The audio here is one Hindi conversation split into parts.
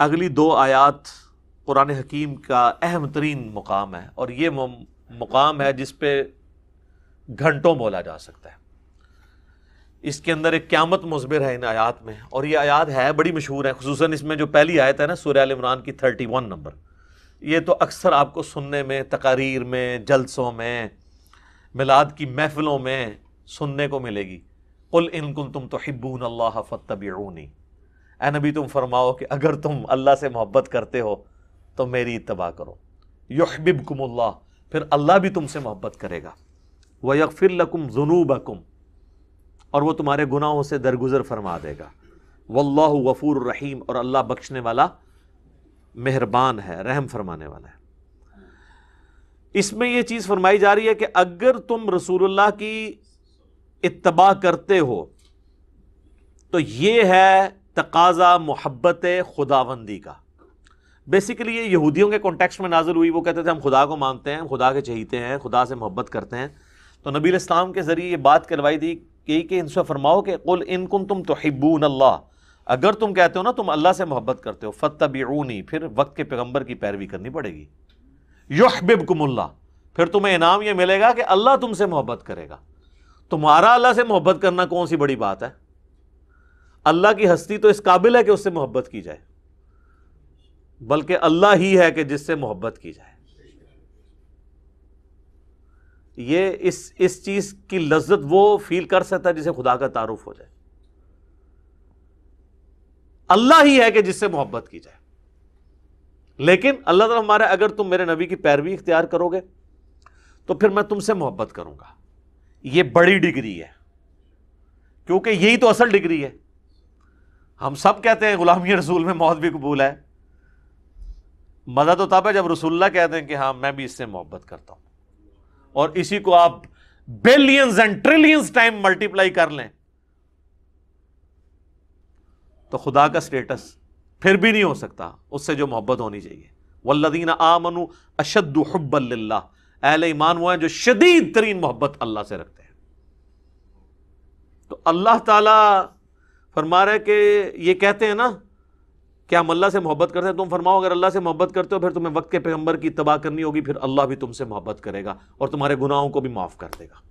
अगली दो आयात कुरान हकीम का अहम तरीन मुकाम है और ये मुकाम है जिस पे घंटों बोला जा सकता है इसके अंदर एक क्यामत मजबिर है इन आयात में और ये आयात है बड़ी मशहूर है खसूस इसमें जो पहली आयत है ना सूर्य इमरान की थर्टी वन नंबर ये तो अक्सर आपको सुनने में तकारीर में जलसों में मिलाद की महफ़िलों में सुनने को मिलेगी कुल इनकुल तुम तो हिब्बून अल्लाह फ़तबी ए नबी तुम फरमाओ कि अगर तुम अल्लाह से मोहब्बत करते हो तो मेरी इतबा करो युहबिबकुमुल्ला फिर अल्लाह भी तुमसे मोहब्बत करेगा वह यकफिर लकुम जुनूबकुम और वह तुम्हारे गुनाहों से दरगुजर फरमा देगा वल्ला गफूर रहीम और अल्लाह बख्शने वाला मेहरबान है रहम फरमाने वाला है इसमें यह चीज़ फरमाई जा रही है कि अगर तुम रसूलुल्लाह की इतबा करते हो तो यह है तकाजा मोहब्बत खुदाबंदी का बेसिकली ये यहूदियों के कॉन्टेक्स्ट में नाजिल हुई वो कहते थे हम खुदा को मानते हैं खुदा के चहीते हैं खुदा से मोहब्बत करते हैं तो नबी इस्लाम के ज़रिए ये बात करवाई थी कि कि इनसे फरमाओ के कुल इनकुन तुम तो तोहिबून अल्लाह अगर तुम कहते हो ना तुम अल्लाह से मोहब्बत करते हो फ़तबी फिर वक्त के पैगम्बर की पैरवी करनी पड़ेगी कुमल्ला फिर तुम्हें इनाम यह मिलेगा कि अल्लाह तुमसे मोहब्बत करेगा तुम्हारा अल्लाह से मोहब्बत करना कौन सी बड़ी बात है अल्लाह की हस्ती तो इस काबिल है कि उससे मोहब्बत की जाए बल्कि अल्लाह ही है कि जिससे मोहब्बत की जाए ये इस इस चीज़ की लज्जत वो फील कर सकता है जिसे खुदा का तारुफ हो जाए अल्लाह ही है कि जिससे मोहब्बत की जाए लेकिन अल्लाह ताला हमारा अगर तुम मेरे नबी की पैरवी इख्तियार करोगे तो फिर मैं तुमसे मोहब्बत करूंगा यह बड़ी डिग्री है क्योंकि यही तो असल डिग्री है हम सब कहते हैं गुलामी रसूल में मौत भी कबूल है मज़ा तो तब है जब रसुल्ला कहते हैं कि हाँ मैं भी इससे मोहब्बत करता हूं और इसी को आप billions and trillion time multiply कर लें तो खुदा का स्टेटस फिर भी नहीं हो सकता उससे जो मोहब्बत होनी चाहिए वल्लदीन आमनु अशद हब्बल्ला अहल ईमान हुआ है जो शदीद तरीन मोहब्बत अल्लाह से रखते हैं तो अल्लाह ताला फरमा रहे कि ये कहते हैं ना क्या हम अल्लाह से मोहब्बत करते हैं तुम फरमाओ अगर अल्लाह से मोहब्बत करते हो फिर तुम्हें वक्त के पैगम्बर की तबाह करनी होगी फिर अल्लाह भी तुमसे मोहब्बत करेगा और तुम्हारे गुनाहों को भी माफ़ कर देगा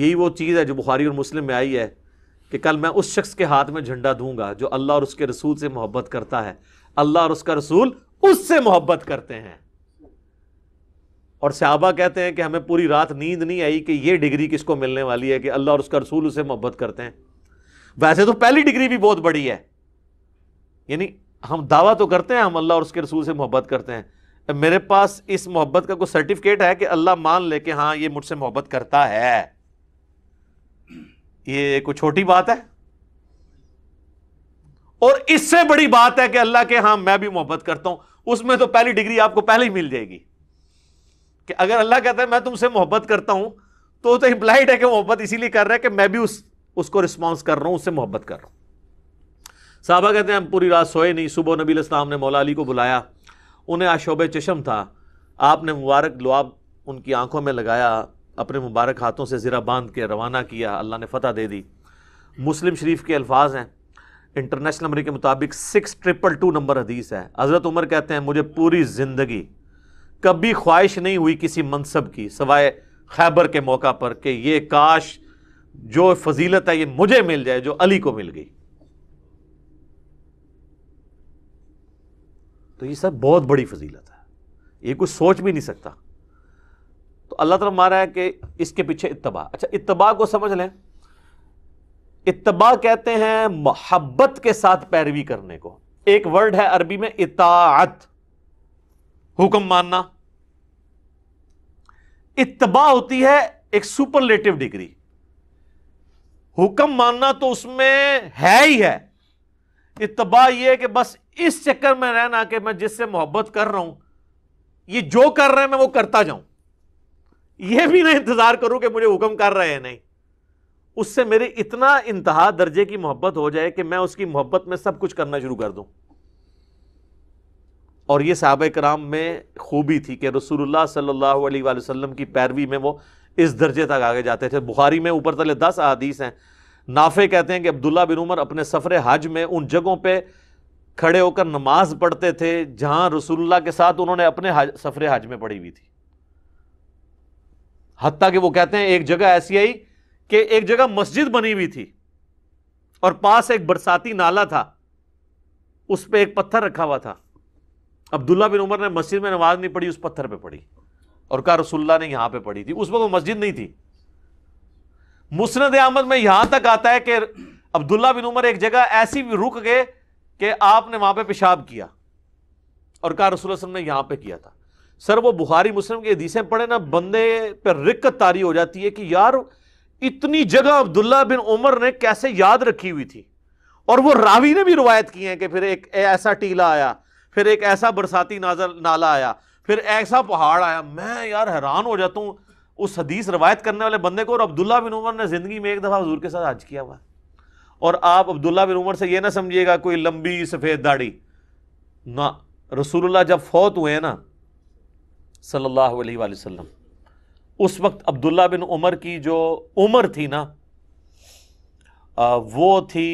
यही वो चीज़ है जो बुखारी और मुस्लिम में आई है कि कल मैं उस शख्स के हाथ में झंडा दूंगा जो अल्लाह और उसके रसूल से मोहब्बत करता है अल्लाह और उसका रसूल उससे मोहब्बत करते हैं और सहाबा कहते हैं कि हमें पूरी रात नींद नहीं आई कि ये डिग्री किसको मिलने वाली है कि अल्लाह और उसका रसूल उससे मोहब्बत करते हैं वैसे तो पहली डिग्री भी बहुत बड़ी है यानी हम दावा तो करते हैं हम अल्लाह और उसके रसूल से मोहब्बत करते हैं मेरे पास इस मोहब्बत का कोई सर्टिफिकेट है कि अल्लाह मान ले कि हाँ ये मुझसे मोहब्बत करता है ये कोई छोटी बात है और इससे बड़ी बात है कि अल्लाह के हाँ मैं भी मोहब्बत करता हूं उसमें तो पहली डिग्री आपको पहले ही मिल जाएगी कि अगर अल्लाह कहता है मैं तुमसे मोहब्बत करता हूं तो तो इम्प्लाइड है कि मोहब्बत इसीलिए कर रहा है कि मैं भी उस उसको रिस्पॉन्स कर रहा हूँ उससे मोहब्बत कर रहा हूँ साहबा कहते हैं हम पूरी रात सोए नहीं सुबह नबी इस्लाम ने मौला अली को बुलाया उन्हें आशोब चशम था आपने मुबारक लुआब उनकी आंखों में लगाया अपने मुबारक हाथों से ज़रा बांध के रवाना किया अल्लाह ने फतह दे दी मुस्लिम शरीफ के अल्फाज हैं इंटरनेशनल नंबर के मुताबिक सिक्स ट्रिपल टू नंबर हदीस है हज़रत उमर कहते हैं मुझे पूरी ज़िंदगी कभी ख्वाहिश नहीं हुई किसी मनसब की सवाए खैबर के मौका पर कि ये काश जो फजीलत है ये मुझे मिल जाए जो अली को मिल गई तो ये सब बहुत बड़ी फजीलत है ये कुछ सोच भी नहीं सकता तो अल्लाह तला मारा है कि इसके पीछे इतबा अच्छा इतबा को समझ लें इतबा कहते हैं मोहब्बत के साथ पैरवी करने को एक वर्ड है अरबी में इतात हुक्म मानना इतबा होती है एक सुपरलेटिव डिग्री हुक्म मानना तो उसमें है ही है इतबा यह कि बस इस चक्कर में रहना कि मैं जिससे मोहब्बत कर रहा हूं ये जो कर रहे हैं मैं वो करता जाऊं यह भी ना इंतजार करूं कि मुझे हुक्म कर रहे हैं नहीं उससे मेरी इतना इंतहा दर्जे की मोहब्बत हो जाए कि मैं उसकी मोहब्बत में सब कुछ करना शुरू कर दूं और यह साहब कराम में खूबी थी कि रसूलुल्लाह सल्लल्लाहु अलैहि की पैरवी में वो इस दर्जे तक आगे जाते थे बुखारी में ऊपर तले दस अदीस हैं नाफे कहते हैं कि अब्दुल्ला बिन उमर अपने सफ़र हज में उन जगहों पर खड़े होकर नमाज पढ़ते थे जहां रसूलुल्लाह के साथ उन्होंने अपने सफ़र हज में पढ़ी हुई थी हती कि वो कहते हैं एक जगह ऐसी आई कि एक जगह मस्जिद बनी हुई थी और पास एक बरसाती नाला था उस पर एक पत्थर रखा हुआ था अब्दुल्ला बिन उमर ने मस्जिद में नमाज नहीं पढ़ी उस पत्थर पर पढ़ी और कहा रसुल्ला ने यहां पे पढ़ी थी उस वक्त वो मस्जिद नहीं थी मुसनद अहमद में यहां तक आता है कि अब्दुल्ला बिन उमर एक जगह ऐसी रुक गए कि आपने वहां पे पेशाब किया और का रसूल ने यहां पे किया था सर वो बुखारी मुस्लिम की हदीसें पढ़े ना बंदे पर रिक्कत तारी हो जाती है कि यार इतनी जगह अब्दुल्ला बिन उमर ने कैसे याद रखी हुई थी और वो रावी ने भी रवायत की है कि फिर एक ऐसा टीला आया फिर एक ऐसा बरसाती नाजल नाला आया फिर ऐसा पहाड़ आया मैं यार हैरान हो जाता हूँ उस हदीस रवायत करने वाले बंदे को और अब्दुल्ला बिन उमर ने ज़िंदगी में एक दफ़ा हजूर के साथ हज किया हुआ और आप अब्दुल्ला बिन उमर से यह ना समझिएगा कोई लंबी सफ़ेद दाढ़ी ना रसूलुल्लाह जब फौत हुए ना सल्लल्लाहु अलैहि वसल्लम उस वक्त अब्दुल्ला बिन उमर की जो उम्र थी ना आ, वो थी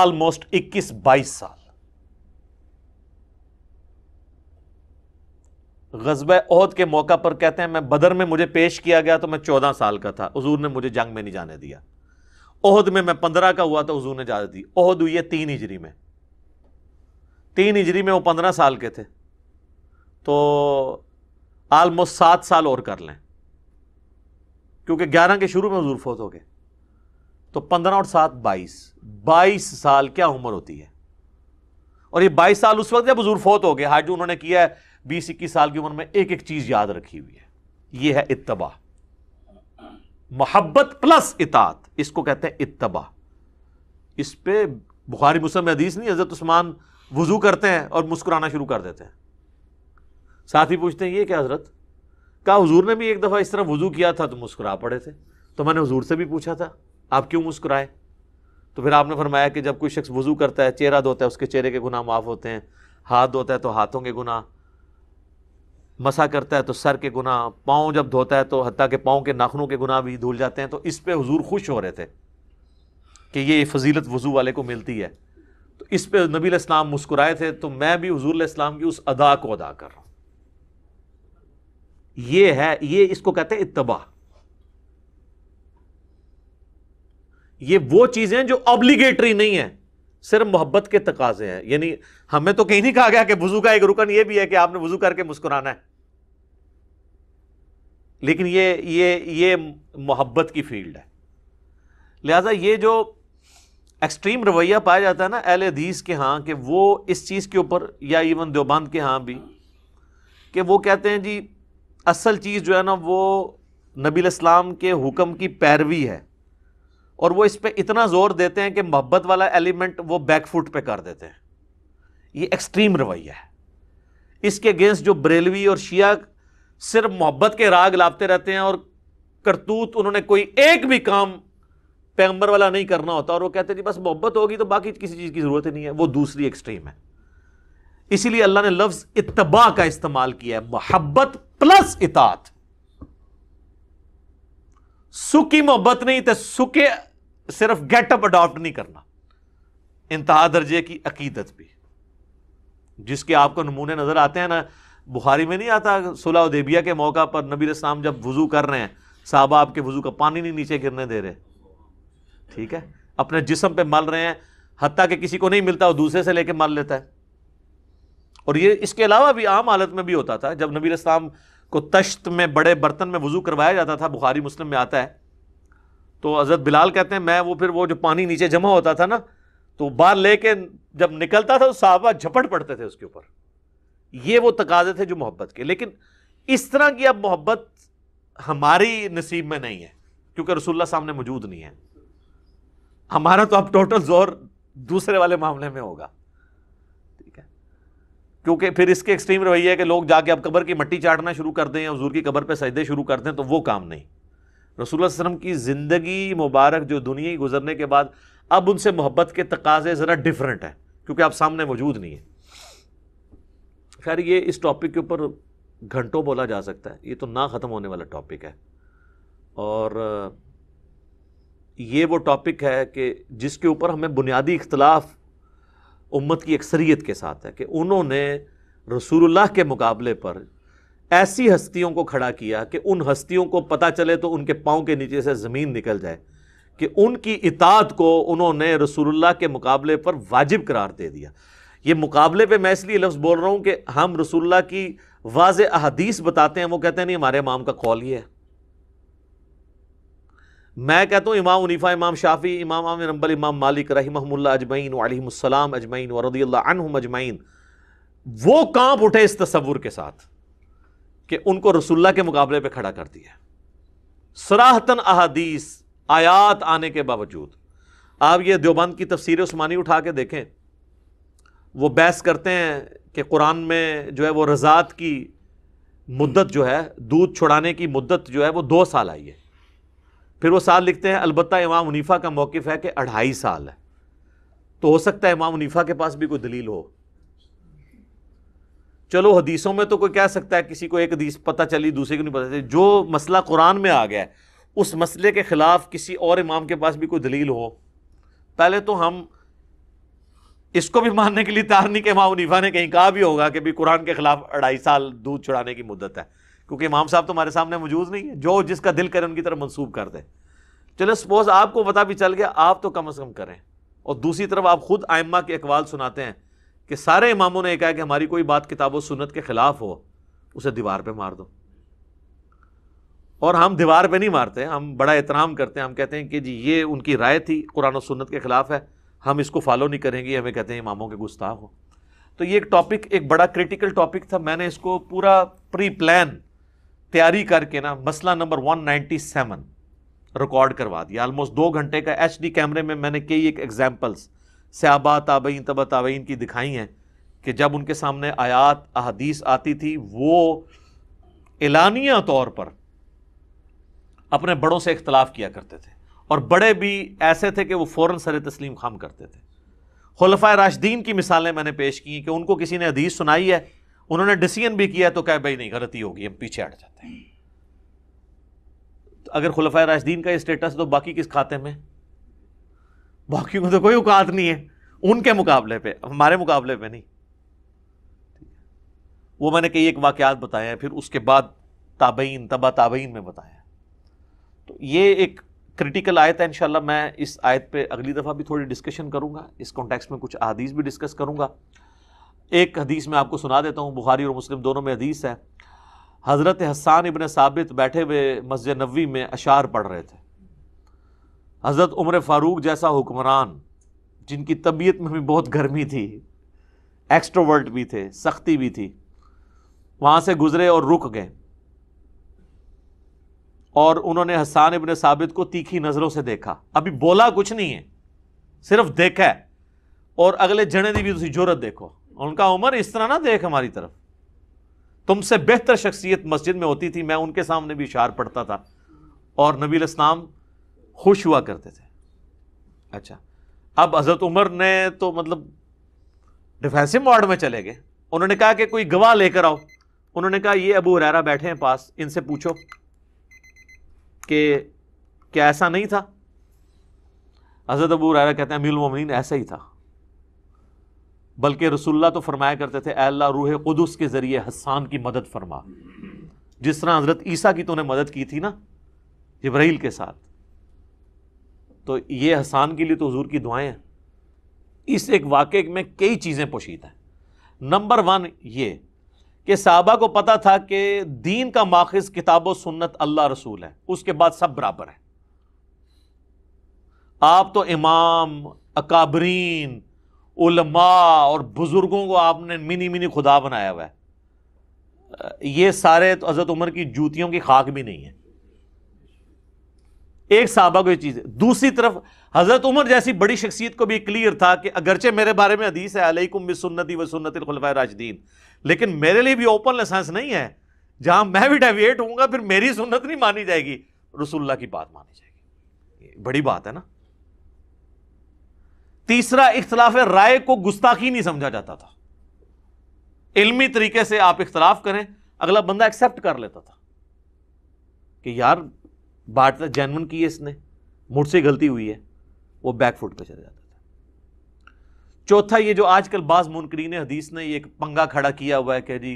आलमोस्ट इक्कीस बाईस साल गजब अहद के मौका पर कहते हैं मैं बदर में मुझे पेश किया गया तो मैं चौदह साल का था हजूर ने मुझे जंग में नहीं जाने दिया ओहद में मैं पंद्रह का हुआ तो हजूर ने जाने दी ओहद हुई है तीन हिजरी में तीन हिजरी में वो पंद्रह साल के थे तो आलमोस्ट सात साल और कर लें क्योंकि ग्यारह के शुरू में हजूर फोत हो गए तो पंद्रह और सात बाईस बाईस साल क्या उम्र होती है और ये बाईस साल उस वक्त जब हजूर फोत हो गए हाजू उन्होंने किया है बीस इक्कीस साल की उम्र में एक एक चीज याद रखी हुई है यह है इतबा मोहब्बत प्लस इतात इसको कहते हैं इतबा इस पे बुखारी मुसम हदीस नहीं हजरत उस्मान वजू करते हैं और मुस्कुराना शुरू कर देते हैं साथ ही पूछते हैं ये क्या हजरत कहा हजूर ने भी एक दफ़ा इस तरह वजू किया था तो मुस्कुरा पड़े थे तो मैंने हजूर से भी पूछा था आप क्यों मुस्कुराए तो फिर आपने फरमाया कि जब कोई शख्स वजू करता है चेहरा धोता है उसके चेहरे के गुनाह माफ़ होते हैं हाथ धोता है तो हाथों के गुनाह मसा करता है तो सर के गुना पाँव जब धोता है तो हती के पाँव के नाखनों के गुना भी धुल जाते हैं तो इस पर हजूर खुश हो रहे थे कि ये फजीलत वज़ू वाले को मिलती है तो इस पर नबी इस्लाम मुस्कुराए थे तो मैं भी हजूर इस्लाम की उस अदा को अदा कर रहा हूँ ये है ये इसको कहते हैं इतबा ये वो चीज़ें जो ऑब्लीगेटरी नहीं है सिर्फ मोहब्बत के तकाजे हैं यानी हमें तो कहीं नहीं कहा गया कि वजू का एक रुकन यह भी है कि आपने वजू करके मुस्कुराना है लेकिन ये ये ये मोहब्बत की फील्ड है लिहाजा ये जो एक्सट्रीम रवैया पाया जाता है ना एल हदीस के यहाँ कि वो इस चीज़ के ऊपर या इवन देवबंद के यहाँ भी कि वो कहते हैं जी असल चीज़ जो है ना वो नबी इस्लाम के हुक्म की पैरवी है और वो इस पर इतना ज़ोर देते हैं कि मोहब्बत वाला एलिमेंट वो बैकफुट पे कर देते हैं ये एक्सट्रीम रवैया है इसके अगेंस्ट जो बरेलवी और शिया सिर्फ मोहब्बत के राग लापते रहते हैं और करतूत उन्होंने कोई एक भी काम पैगंबर वाला नहीं करना होता और वो कहते जी बस मोहब्बत होगी तो बाकी किसी चीज़ की ज़रूरत ही नहीं है वो दूसरी एक्सट्रीम है इसीलिए अल्लाह ने लफ्ज़ इतबा का इस्तेमाल किया है मोहब्बत प्लस इतात सुखी मोहब्बत नहीं तो सुखे सिर्फ गेटअप अडॉप्ट नहीं करना इंतहा दर्जे की अकीदत भी जिसके आपको नमूने नजर आते हैं ना बुखारी में नहीं आता सुलह उदेबिया के मौका पर नबी इस्लाम जब वज़ू कर रहे हैं साहबा आपके वज़ू का पानी नहीं नीचे गिरने दे रहे ठीक है अपने जिसम पे मल रहे हैं हती कि किसी को नहीं मिलता वो दूसरे से लेके मल लेता है और ये इसके अलावा भी आम हालत में भी होता था जब नबी इस्लाम को तश्त में बड़े बर्तन में वज़ू करवाया जाता था बुखारी मुस्लिम में आता है तो हज़रत बिलाल कहते हैं मैं वो फिर वो जो पानी नीचे जमा होता था ना तो बाहर लेके जब निकलता था तो साहबा झपट पड़ते थे उसके ऊपर ये वो तकाजे थे जो मोहब्बत के लेकिन इस तरह की अब मोहब्बत हमारी नसीब में नहीं है क्योंकि रसुल्ला सामने मौजूद नहीं है हमारा तो अब टोटल जोर दूसरे वाले मामले में होगा ठीक है क्योंकि फिर इसके एक्सट्रीम रवैया कि लोग जाके अब कबर की मट्टी चाटना शुरू कर दें हजूर की कबर पर सजदे शुरू कर दें तो वो काम नहीं रसूल वसलम की ज़िंदगी मुबारक जो दुनिया गुजरने के बाद अब उनसे मोहब्बत के तकाजे ज़रा डिफरेंट हैं क्योंकि आप सामने मौजूद नहीं है खैर ये इस टॉपिक के ऊपर घंटों बोला जा सकता है ये तो ना ख़त्म होने वाला टॉपिक है और ये वो टॉपिक है कि जिसके ऊपर हमें बुनियादी इख्तलाफ उम्मत की अक्सरियत के साथ है कि उन्होंने रसूलुल्लाह के मुकाबले पर ऐसी हस्तियों को खड़ा किया कि उन हस्तियों को पता चले तो उनके पाँव के नीचे से ज़मीन निकल जाए कि उनकी इतात को उन्होंने रसूलुल्लाह के मुकाबले पर वाजिब करार दे दिया ये मुकाबले पे मैं इसलिए लफ्ज़ बोल रहा हूँ कि हम रसुल्ला की वाज अहदीस बताते हैं वो कहते हैं नहीं हमारे इमाम का कौल ये है मैं कहता हूँ इमाम उनीफ़ा इमाम शाफ़ी इमाम अम्बल इमाम मालिक रही रहमहमुल्ला अजमैन वालमसलाम अजमैन वरदील्लाम अजमैन वो कांप उठे इस तस्वुर के साथ कि उनको रसुल्ला के मुकाबले पर खड़ा कर दिया सराहतन अहदीस आयात आने के बावजूद आप ये देवबंद की तफसीर उस्मानी उठा के देखें वो बहस करते हैं कि कुरान में जो है वो रजात की मुद्दत जो है दूध छुड़ाने की मुद्दत जो है वो दो साल आई है फिर वो साल लिखते हैं अलबत् इमाम हनीफा का मौक़ है कि अढ़ाई साल है तो हो सकता है इमाम हनीफा के पास भी कोई दलील हो चलो हदीसों में तो कोई कह सकता है किसी को एक हदीस पता चली दूसरे को नहीं पता चली जो मसला कुरान में आ गया उस मसले के ख़िलाफ़ किसी और इमाम के पास भी कोई दलील हो पहले तो हम इसको भी मानने के लिए तारनी के इमाम उनीफा ने कहीं कहा भी होगा कि भी कुरान के खिलाफ अढ़ाई साल दूध चढ़ाने की मुद्दत है क्योंकि इमाम साहब तो हमारे सामने मौजूद नहीं है जो जिसका दिल करें उनकी तरफ मनसूब कर दे चलो सपोज आपको पता भी चल गया आप तो कम अज़ कम करें और दूसरी तरफ आप खुद आयमा के अकवाल सुनाते हैं कि सारे इमामों ने कहा कि हमारी कोई बात किताब व के खिलाफ हो उसे दीवार पर मार दो और हम दीवार पर नहीं मारते हम बड़ा एहतराम करते हैं हम कहते हैं कि जी ये उनकी राय थी कुरान सुनत के खिलाफ है हम इसको फॉलो नहीं करेंगे हमें कहते हैं इमामों के गुस्ताव हो तो ये एक टॉपिक एक बड़ा क्रिटिकल टॉपिक था मैंने इसको पूरा प्री प्लान तैयारी करके ना मसला नंबर 197 रिकॉर्ड करवा दिया ऑलमोस्ट दो घंटे का एच कैमरे में मैंने कई एक एग्जाम्पल्स सयाबा ताबईन तब ताबईन की दिखाई हैं कि जब उनके सामने आयात अहदीस आती थी वो एलानिया तौर पर अपने बड़ों से इख्तलाफ किया करते थे और बड़े भी ऐसे थे कि वो फौरन सर तस्लीम खाम करते थे खलफा राशदीन की मिसालें मैंने पेश की कि उनको किसी ने अदीज सुनाई है उन्होंने डिसीजन भी किया तो कहे भाई नहीं गलती होगी हम पीछे हट जाते हैं तो अगर खलफा राशदीन का स्टेटस तो बाकी किस खाते में बाकी में तो कोई औकात नहीं है उनके मुकाबले पर हमारे मुकाबले पर नहीं वो मैंने कई एक वाक़ात बताए हैं फिर उसके बाद ताबईन तबा ताबईन में बताया तो ये एक क्रिटिकल आयत है इनशाला मैं इस आयत पे अगली दफ़ा भी थोड़ी डिस्कशन करूँगा इस कॉन्टेक्स में कुछ अदीस भी डिस्कस करूँगा एक हदीस मैं आपको सुना देता हूँ बुखारी और मुस्लिम दोनों में हदीस है हज़रत हसान इबन साबित बैठे हुए मस्जिद नबी में अशार पढ़ रहे थे हज़रत उम्र फ़ारूक जैसा हुक्मरान जिनकी तबीयत में भी बहुत गर्मी थी एक्स्ट्रोवर्ट भी थे सख्ती भी थी वहाँ से गुज़रे और रुक गए और उन्होंने हसान इबन साबित को तीखी नज़रों से देखा अभी बोला कुछ नहीं है सिर्फ देखा है और अगले जने की भी तुम जरूरत देखो उनका उम्र इस तरह ना देख हमारी तरफ तुमसे बेहतर शख्सियत मस्जिद में होती थी मैं उनके सामने भी इशार पढ़ता था और नबील इस्लाम खुश हुआ करते थे अच्छा अब हज़रत उमर ने तो मतलब डिफेंसिव मोड में चले गए उन्होंने कहा कि कोई गवाह लेकर आओ उन्होंने कहा ये अबू हरारा बैठे हैं पास इनसे पूछो कि क्या ऐसा नहीं था हज़रत अबू रैरा कहते हैं अमीलमिन ऐसा ही था बल्कि रसुल्ला तो फरमाया करते थे अल्लाह रूह कुदस के ज़रिए हसान की मदद फरमा जिस तरह हज़रत ईसा की तो उन्हें मदद की थी ना जब्राइल के साथ तो ये हसान के लिए तो हजूर की दुआएं हैं इस एक वाक में कई चीज़ें पोशीद हैं नंबर वन ये कि साहबा को पता था कि दीन का माखज किताब व सुन्नत अल्लाह रसूल है उसके बाद सब बराबर है आप तो इमाम अकाबरीन उलमा और बुज़ुर्गों को आपने मिनी मिनी खुदा बनाया हुआ है ये सारे तो हज़रत उम्र की जूतियों की खाक भी नहीं है एक साहबा को ये चीज़ है दूसरी तरफ हज़रत उमर जैसी बड़ी शख्सियत को भी क्लियर था कि अगरचे मेरे बारे में हदीस है अलैकुम बिसन्नति व सुन्नत राजदीन लेकिन मेरे लिए भी ओपन लाइसेंस नहीं है जहां मैं भी डेविएट हूंगा फिर मेरी सुन्नत नहीं मानी जाएगी रसुल्ला की बात मानी जाएगी बड़ी बात है ना तीसरा इख्तलाफ राय को गुस्ताखी नहीं समझा जाता था इलमी तरीके से आप इख्तलाफ करें अगला बंदा एक्सेप्ट कर लेता था कि यार बात जैनवन तो की है इसने मुझसे गलती हुई है वो बैकफुट पर चले जाता चौथा ये जो आजकल बाज़ मुनकरीन हदीस ने एक पंगा खड़ा किया हुआ है कि जी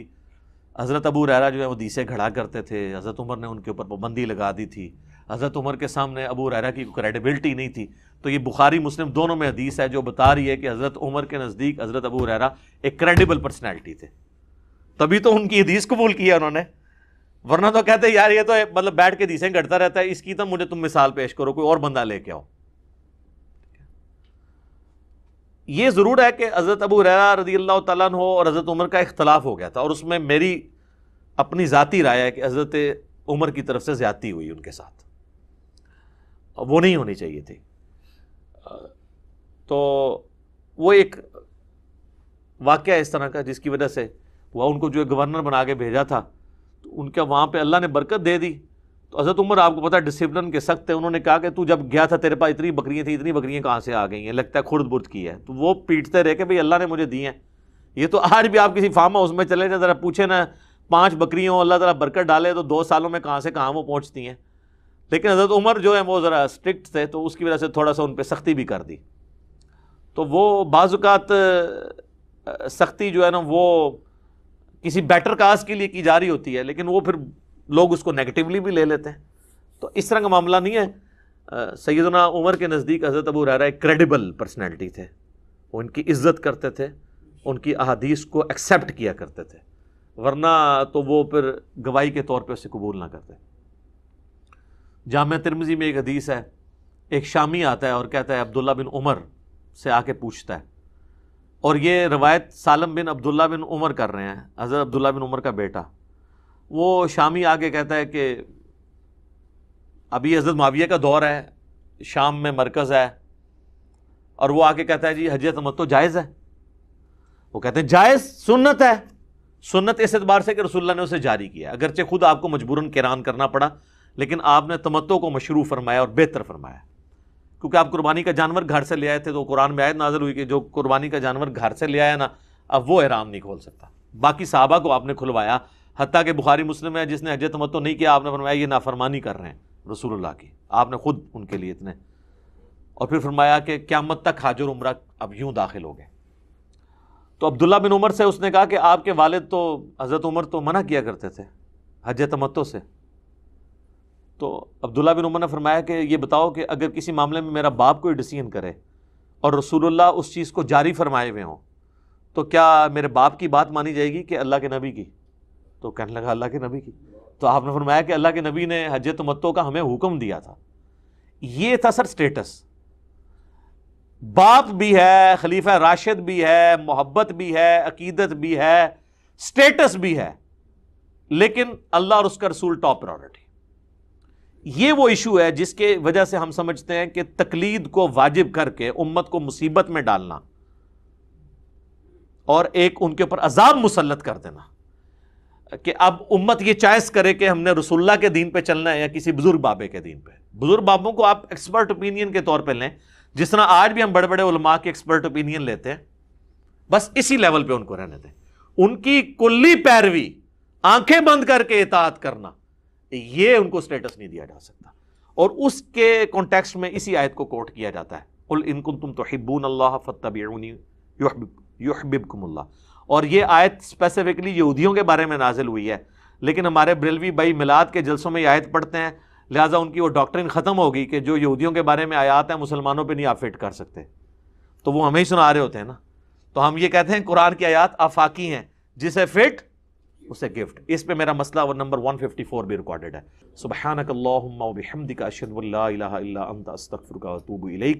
हज़रत अबू रहरा जो है वो हदीसें खड़ा करते थे हज़रत उमर ने उनके ऊपर पाबंदी लगा दी थी हज़रत उमर के सामने अबू रहरा की क्रेडिबिलिटी नहीं थी तो ये बुखारी मुस्लिम दोनों में हदीस है जो बता रही है कि हज़रत उमर के नज़दीक हज़रत अबू रहरा एक क्रेडिबल पर्सनैलिटी थे तभी तो उनकी हदीस कबूल किया उन्होंने वरना तो कहते यार ये तो मतलब बैठ के दीसें घटता रहता है इसकी तो मुझे तुम मिसाल पेश करो कोई और बंदा लेके आओ ये ज़रूर है कि हज़रत अबू रैरा रदी अल्लाह तन हो और हज़रत उमर का इख्तलाफ हो गया था और उसमें मेरी अपनी ज़ाती राय है कि हज़रत उमर की तरफ से ज़्यादी हुई उनके साथ वो नहीं होनी चाहिए थी तो वो एक वाक़ इस तरह का जिसकी वजह से वह उनको जो गवर्नर बना के भेजा था तो उनका वहाँ पर अल्लाह ने बरकत दे दी तो हज़रत उमर आपको पता है डिसिप्लिन के सख्त थे उन्होंने कहा कि तू जब गया था तेरे पास इतनी बकरियाँ थी इतनी बकरियाँ कहाँ से आ गई हैं लगता है खुर्द बुर्द की है तो वो पीटते रहे कि भाई अल्लाह ने मुझे दी हैं ये तो आज भी आप किसी फार्म हाउस में चले जाए ज़रा पूछे ना पाँच बकरियों अल्लाह तला बरकत डाले तो दो सालों में कहाँ से कहाँ वो पहुँचती हैं लेकिन हज़रत उमर जो है वो ज़रा स्ट्रिक्ट थे तो उसकी वजह से थोड़ा सा उन पर सख्ती भी कर दी तो वो बाज़ात सख्ती जो है ना वो किसी बेटर कास्ट के लिए की जा रही होती है लेकिन वो फिर लोग उसको नेगेटिवली भी ले लेते हैं तो इस तरह का मामला नहीं है सैदना उमर के नज़दीक हज़रत अबू रहा एक क्रेडिबल पर्सनैलिटी थे वो उनकी इज्जत करते थे उनकी अहादीस को एक्सेप्ट किया करते थे वरना तो वो फिर गवाही के तौर पे उसे कबूल ना करते जाम तिरमजी में एक हदीस है एक शामी आता है और कहता है अब्दुल्ला बिन उमर से आके पूछता है और ये रवायत सालम बिन अब्दुल्ला बिन उमर कर रहे हैं हज़रत अब्दुल्ला बिन उमर का बेटा वो शामी आके कहता है कि अभी हजरत माविया का दौर है शाम में मरकज़ है और वो आके कहता है जी हज तमतो जायज़ है वो कहते हैं जायज़ सुन्नत है सुन्नत इस एतबार से कि रसुल्ला ने उसे जारी किया अगरचे खुद आपको मजबूरन किरान करना पड़ा लेकिन आपने तमत्तों को मशरू फरमाया और बेहतर फरमाया क्योंकि आप कुर्बानी का जानवर घर से ले आए थे तो कुरान में आयत नाजर हुई कि जो कुर्बानी का जानवर घर से ले आया ना अब वो हैराम नहीं खोल सकता बाकी साहबा को आपने खुलवाया हती के बुखारी मुस्लिम है जिसने हजत मतो नहीं किया आपने फरमाया ये नाफरमानी कर रहे हैं रसूलुल्लाह की आपने ख़ुद उनके लिए इतने और फिर फरमाया कि क्यामत तक हाजुर उम्र अब यूँ दाखिल हो गए तो अब्दुल्ला बिन उमर से उसने कहा कि आपके वालिद तो हज़रत उमर तो मना किया करते थे हज तमतो से तो अब्दुल्ला बिन उमर ने फरमाया कि ये बताओ कि अगर किसी मामले में मेरा बाप कोई डिसीजन करे और रसूलुल्लाह उस चीज़ को जारी फरमाए हुए हों तो क्या मेरे बाप की बात मानी जाएगी कि अल्लाह के नबी की तो कहने लगा अल्लाह के नबी की तो आपने फरमाया कि अल्लाह के नबी ने हज तमत्तो का हमें हुक्म दिया था ये था सर स्टेटस बाप भी है खलीफा राशिद भी है मोहब्बत भी है अकीदत भी है स्टेटस भी है लेकिन अल्लाह और उसका रसूल टॉप प्रायोरिटी ये वो इशू है जिसके वजह से हम समझते हैं कि तकलीद को वाजिब करके उम्मत को मुसीबत में डालना और एक उनके ऊपर अजाब मुसलत कर देना कि अब उम्मत ये चॉइस करे कि हमने रसुल्ला के दिन पे चलना है या किसी बुजुर्ग बाबे के दिन पे बुजुर्ग बाबों को आप एक्सपर्ट ओपिनियन के तौर पे लें जिस तरह आज भी हम बड़े बड़े उलमा के एक्सपर्ट ओपिनियन लेते हैं बस इसी लेवल पे उनको रहने दें उनकी कुल्ली पैरवी आंखें बंद करके इतात करना ये उनको स्टेटस नहीं दिया जा सकता और उसके कॉन्टेक्स में इसी आयत को कोट किया जाता है उल इनकुम तुम तो हिब्बून अल्लाह फ़तबी युहबिबकुम और ये आयत स्पेसिफिकली यहूदियों के बारे में नाजिल हुई है लेकिन हमारे ब्रिलवी बाई मिलाद के जलसों में आयत पढ़ते हैं लिहाजा उनकी वो डॉक्ट्रिन ख़त्म होगी कि जो यहूदियों के बारे में आयात है मुसलमानों पर नहीं आप फिट कर सकते तो वो हमें ही सुना रहे होते हैं ना तो हम ये कहते हैं कुरान की आयात आफाकी हैं जिसे फिट उसे गिफ्ट इस पर मेरा मसला और नंबर 154 भी रिकॉर्डेड है सुबह अशदुल्लास्तफ़रका तूब इलैक